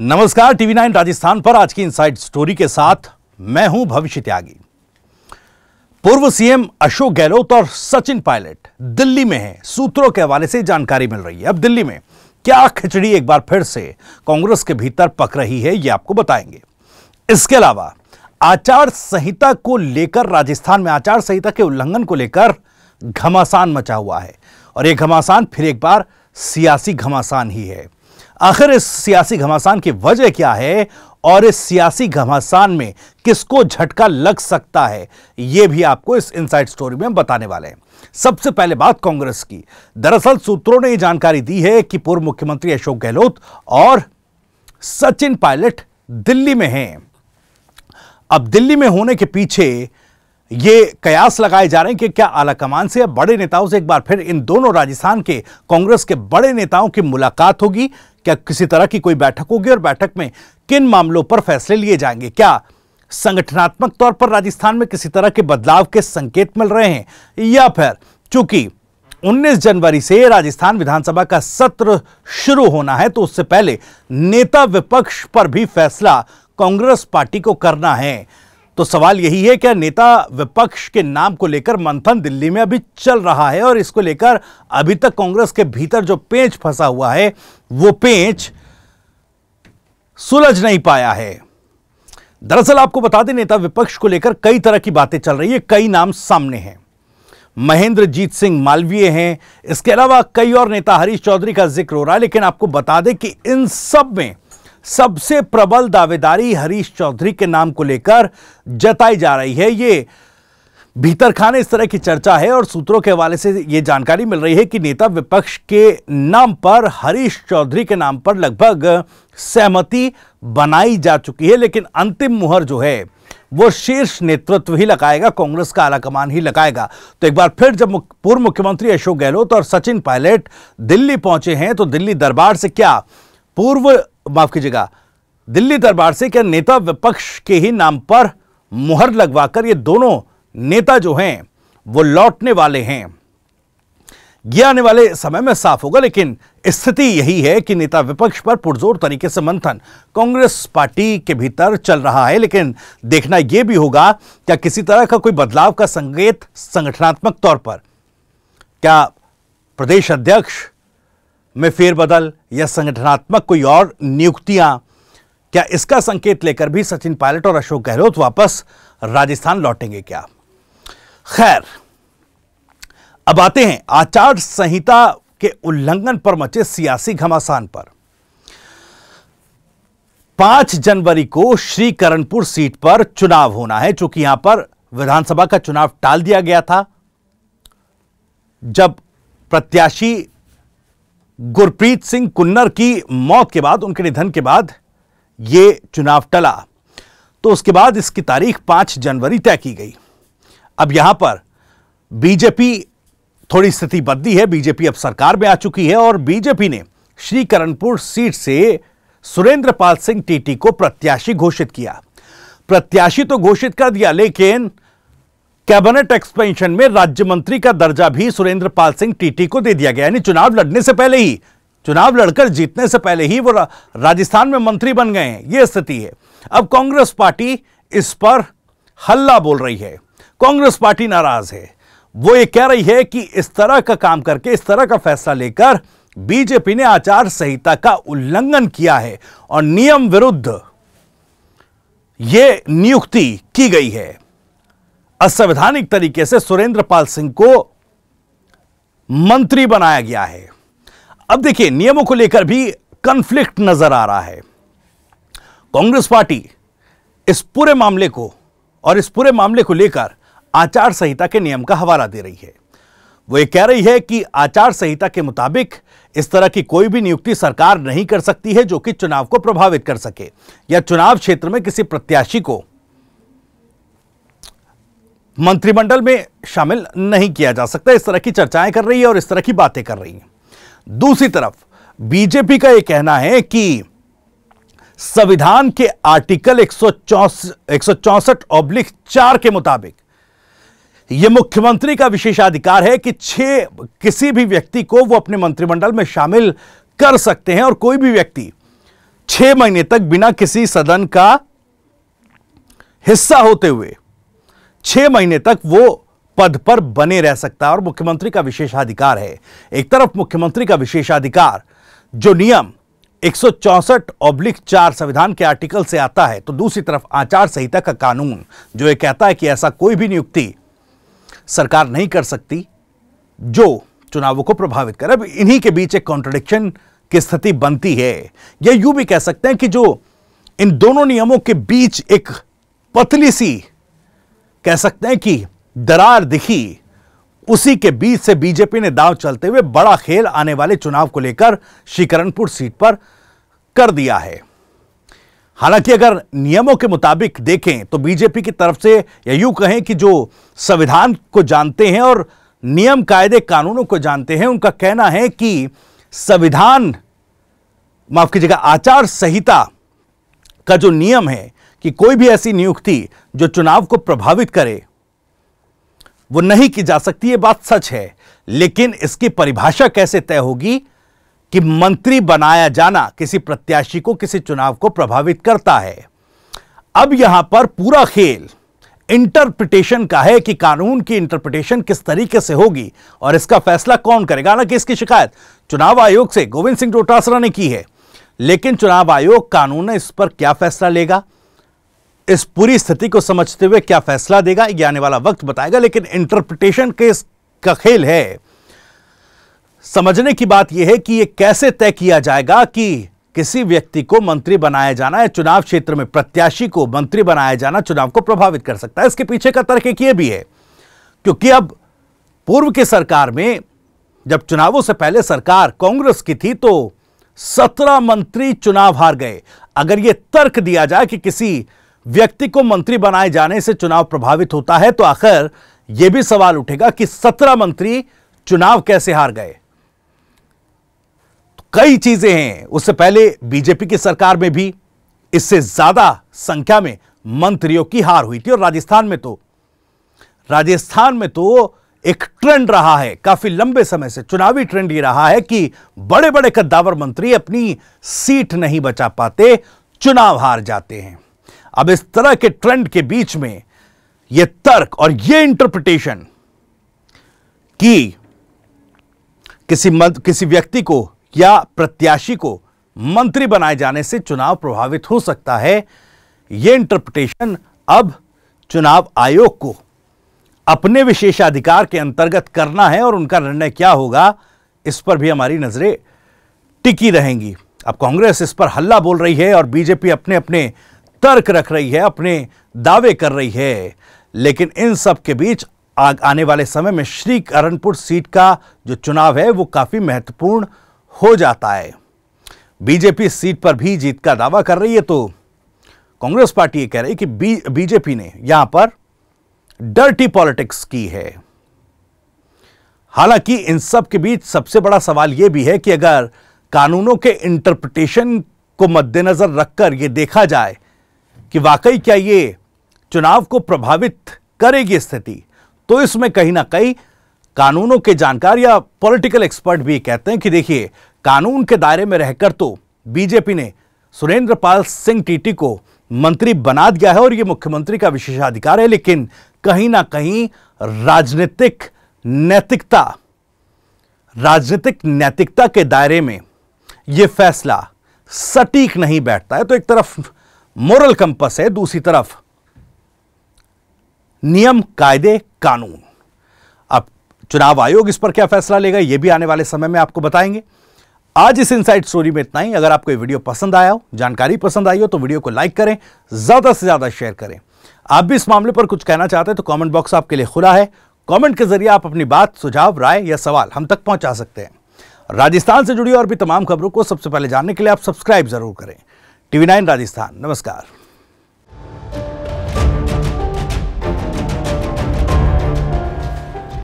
नमस्कार TV nine Rajasthan पर आज की इनसाइड स्टोरी के साथ मैं हूं भविष्य त्यागी पूर्व सीएम अशोक गहलोत और सचिन पायलट दिल्ली में हैं सूत्रों के हवाले से जानकारी मिल रही है अब दिल्ली में क्या खिचड़ी एक बार फिर से कांग्रेस के भीतर पक रही है यह आपको बताएंगे इसके अलावा आचार संहिता को लेकर राजस्थान में आचार संहिता के उल्लंघन को लेकर घमासान मचा हुआ है और ये घमासान फिर एक बार सियासी घमासान ही है आखिर इस सियासी घमासान की वजह क्या है और इस सियासी घमासान में किसको झटका लग सकता है यह भी आपको इस इनसाइड स्टोरी में बताने वाले हैं सबसे पहले बात कांग्रेस की दरअसल सूत्रों ने यह जानकारी दी है कि पूर्व मुख्यमंत्री अशोक गहलोत और सचिन पायलट दिल्ली में हैं अब दिल्ली में होने के पीछे ये कयास लगाए जा रहे हैं कि क्या आलाकमान से या बड़े नेताओं से एक बार फिर इन दोनों राजस्थान के कांग्रेस के बड़े नेताओं की मुलाकात होगी क्या किसी तरह की कोई बैठक होगी और बैठक में किन मामलों पर फैसले लिए जाएंगे क्या संगठनात्मक तौर पर राजस्थान में किसी तरह के बदलाव के संकेत मिल रहे हैं या फिर चूंकि 19 जनवरी से राजस्थान विधानसभा का सत्र शुरू होना है तो उससे पहले नेता विपक्ष पर भी फैसला कांग्रेस पार्टी को करना है तो सवाल यही है क्या नेता विपक्ष के नाम को लेकर मंथन दिल्ली में अभी चल रहा है और इसको लेकर अभी तक कांग्रेस के भीतर जो पेंच फंसा हुआ है वो पेंच सुलझ नहीं पाया है दरअसल आपको बता दें नेता विपक्ष को लेकर कई तरह की बातें चल रही है कई नाम सामने हैं महेंद्रजीत सिंह मालवीय हैं इसके अलावा कई और नेता हरीश चौधरी का जिक्र हो रहा है लेकिन आपको बता दें कि इन सब में सबसे प्रबल दावेदारी हरीश चौधरी के नाम को लेकर जताई जा रही है ये भीतर खाने इस तरह की चर्चा है और सूत्रों के हवाले से ये जानकारी मिल रही है कि नेता विपक्ष के नाम पर हरीश चौधरी के नाम पर लगभग सहमति बनाई जा चुकी है लेकिन अंतिम मुहर जो है वो शीर्ष नेतृत्व ही लगाएगा कांग्रेस का आलाकमान ही लगाएगा तो एक बार फिर जब मुख, पूर्व मुख्यमंत्री अशोक गहलोत और सचिन पायलट दिल्ली पहुंचे हैं तो दिल्ली दरबार से क्या पूर्व माफ कीजिएगा दिल्ली दरबार से क्या नेता विपक्ष के ही नाम पर मुहर लगवाकर ये दोनों नेता जो हैं वो लौटने वाले हैं यह आने वाले समय में साफ होगा लेकिन स्थिति यही है कि नेता विपक्ष पर पुरजोर तरीके से मंथन कांग्रेस पार्टी के भीतर चल रहा है लेकिन देखना यह भी होगा क्या किसी तरह का कोई बदलाव का संकेत संगठनात्मक तौर पर क्या प्रदेश अध्यक्ष में फेरबदल या संगठनात्मक कोई और नियुक्तियां क्या इसका संकेत लेकर भी सचिन पायलट और अशोक गहलोत वापस राजस्थान लौटेंगे क्या खैर अब आते हैं आचार संहिता के उल्लंघन पर मचे सियासी घमासान पर पांच जनवरी को श्री करणपुर सीट पर चुनाव होना है चूंकि यहां पर विधानसभा का चुनाव टाल दिया गया था जब प्रत्याशी गुरप्रीत सिंह कुन्नर की मौत के बाद उनके निधन के बाद यह चुनाव टला तो उसके बाद इसकी तारीख पांच जनवरी तय की गई अब यहां पर बीजेपी थोड़ी स्थिति बदली है बीजेपी अब सरकार में आ चुकी है और बीजेपी ने श्री करणपुर सीट से सुरेंद्र पाल सिंह टीटी को प्रत्याशी घोषित किया प्रत्याशी तो घोषित कर दिया लेकिन कैबिनेट एक्सपेंशन में राज्य मंत्री का दर्जा भी सुरेंद्र पाल सिंह टीटी को दे दिया गया यानी चुनाव लड़ने से पहले ही चुनाव लड़कर जीतने से पहले ही वो राजस्थान में मंत्री बन गए हैं यह स्थिति है अब कांग्रेस पार्टी इस पर हल्ला बोल रही है कांग्रेस पार्टी नाराज है वो ये कह रही है कि इस तरह का काम करके इस तरह का फैसला लेकर बीजेपी ने आचार संहिता का उल्लंघन किया है और नियम विरुद्ध ये नियुक्ति की गई है असंवैधानिक तरीके से सुरेंद्र पाल सिंह को मंत्री बनाया गया है अब देखिए नियमों को लेकर भी कंफ्लिक्ट नजर आ रहा है कांग्रेस पार्टी इस पूरे मामले को और इस पूरे मामले को लेकर आचार संहिता के नियम का हवाला दे रही है वो ये कह रही है कि आचार संहिता के मुताबिक इस तरह की कोई भी नियुक्ति सरकार नहीं कर सकती है जो कि चुनाव को प्रभावित कर सके या चुनाव क्षेत्र में किसी प्रत्याशी को मंत्रिमंडल में शामिल नहीं किया जा सकता इस तरह की चर्चाएं कर रही है और इस तरह की बातें कर रही है दूसरी तरफ बीजेपी का यह कहना है कि संविधान के आर्टिकल एक सौ ऑब्लिक चार के मुताबिक यह मुख्यमंत्री का विशेषाधिकार है कि छह किसी भी व्यक्ति को वो अपने मंत्रिमंडल में शामिल कर सकते हैं और कोई भी व्यक्ति छह महीने तक बिना किसी सदन का हिस्सा होते हुए छह महीने तक वो पद पर बने रह सकता है और मुख्यमंत्री का विशेषाधिकार है एक तरफ मुख्यमंत्री का विशेषाधिकार जो नियम एक सौ चौसठ ऑब्लिक चार संविधान के आर्टिकल से आता है तो दूसरी तरफ आचार संहिता का कानून जो ये कहता है कि ऐसा कोई भी नियुक्ति सरकार नहीं कर सकती जो चुनावों को प्रभावित करे अब इन्हीं के बीच एक कॉन्ट्रोडिक्शन की स्थिति बनती है या यूं भी कह सकते हैं कि जो इन दोनों नियमों के बीच एक पतली सी कह सकते हैं कि दरार दिखी उसी के बीच से बीजेपी ने दाव चलते हुए बड़ा खेल आने वाले चुनाव को लेकर शिकरणपुर सीट पर कर दिया है हालांकि अगर नियमों के मुताबिक देखें तो बीजेपी की तरफ से या यूं कहें कि जो संविधान को जानते हैं और नियम कायदे कानूनों को जानते हैं उनका कहना है कि संविधान माफ कीजिएगा आचार संहिता का जो नियम है कि कोई भी ऐसी नियुक्ति जो चुनाव को प्रभावित करे वो नहीं की जा सकती ये बात सच है लेकिन इसकी परिभाषा कैसे तय होगी कि मंत्री बनाया जाना किसी प्रत्याशी को किसी चुनाव को प्रभावित करता है अब यहां पर पूरा खेल इंटरप्रिटेशन का है कि कानून की इंटरप्रिटेशन किस तरीके से होगी और इसका फैसला कौन करेगा हालांकि इसकी शिकायत चुनाव आयोग से गोविंद सिंह डोटासरा ने की है लेकिन चुनाव आयोग कानून इस पर क्या फैसला लेगा इस पूरी स्थिति को समझते हुए क्या फैसला देगा यह आने वाला वक्त बताएगा लेकिन इंटरप्रिटेशन के का खेल है समझने की बात यह है कि यह कैसे तय किया जाएगा कि किसी व्यक्ति को मंत्री बनाया जाना या चुनाव क्षेत्र में प्रत्याशी को मंत्री बनाया जाना चुनाव को प्रभावित कर सकता है इसके पीछे का तर्क एक भी है क्योंकि अब पूर्व की सरकार में जब चुनावों से पहले सरकार कांग्रेस की थी तो सत्रह मंत्री चुनाव हार गए अगर यह तर्क दिया जाए कि किसी व्यक्ति को मंत्री बनाए जाने से चुनाव प्रभावित होता है तो आखिर यह भी सवाल उठेगा कि सत्रह मंत्री चुनाव कैसे हार गए तो कई चीजें हैं उससे पहले बीजेपी की सरकार में भी इससे ज्यादा संख्या में मंत्रियों की हार हुई थी और राजस्थान में तो राजस्थान में तो एक ट्रेंड रहा है काफी लंबे समय से चुनावी ट्रेंड यह रहा है कि बड़े बड़े कद्दावर मंत्री अपनी सीट नहीं बचा पाते चुनाव हार जाते हैं अब इस तरह के ट्रेंड के बीच में यह तर्क और यह इंटरप्रिटेशन कि किसी किसी व्यक्ति को या प्रत्याशी को मंत्री बनाए जाने से चुनाव प्रभावित हो सकता है यह इंटरप्रिटेशन अब चुनाव आयोग को अपने विशेषाधिकार के अंतर्गत करना है और उनका निर्णय क्या होगा इस पर भी हमारी नज़रें टिकी रहेंगी अब कांग्रेस इस पर हल्ला बोल रही है और बीजेपी अपने अपने तर्क रख रही है अपने दावे कर रही है लेकिन इन सब के बीच आने वाले समय में श्री करणपुर सीट का जो चुनाव है वो काफ़ी महत्वपूर्ण हो जाता है बीजेपी सीट पर भी जीत का दावा कर रही है तो कांग्रेस पार्टी ये कह रही है कि बी, बीजेपी ने यहां पर डर्टी पॉलिटिक्स की है हालांकि इन सब के बीच सबसे बड़ा सवाल यह भी है कि अगर कानूनों के इंटरप्रिटेशन को मद्देनजर रखकर यह देखा जाए कि वाकई क्या ये चुनाव को प्रभावित करेगी स्थिति तो इसमें कहीं ना कहीं कानूनों के जानकार या पॉलिटिकल एक्सपर्ट भी कहते हैं कि देखिए कानून के दायरे में रहकर तो बीजेपी ने सुरेंद्र पाल सिंह टीटी को मंत्री बना दिया है और ये मुख्यमंत्री का विशेषाधिकार है लेकिन कहीं ना कहीं राजनीतिक नैतिकता राजनीतिक नैतिकता के दायरे में यह फैसला सटीक नहीं बैठता है तो एक तरफ मोरल कंपस है दूसरी तरफ नियम कायदे कानून अब चुनाव आयोग इस पर क्या फैसला लेगा यह भी आने वाले समय में आपको बताएंगे आज इस इनसाइड स्टोरी में इतना ही अगर आपको ये वीडियो पसंद आया हो जानकारी पसंद आई हो तो वीडियो को लाइक करें ज़्यादा से ज़्यादा शेयर करें आप भी इस मामले पर कुछ कहना चाहते हैं तो कमेंट बॉक्स आपके लिए खुला है कमेंट के जरिए आप अपनी बात सुझाव राय या सवाल हम तक पहुंचा सकते हैं राजस्थान से जुड़ी और भी तमाम खबरों को सबसे पहले जानने के लिए आप सब्सक्राइब जरूर करें टीवी नाइन राजस्थान नमस्कार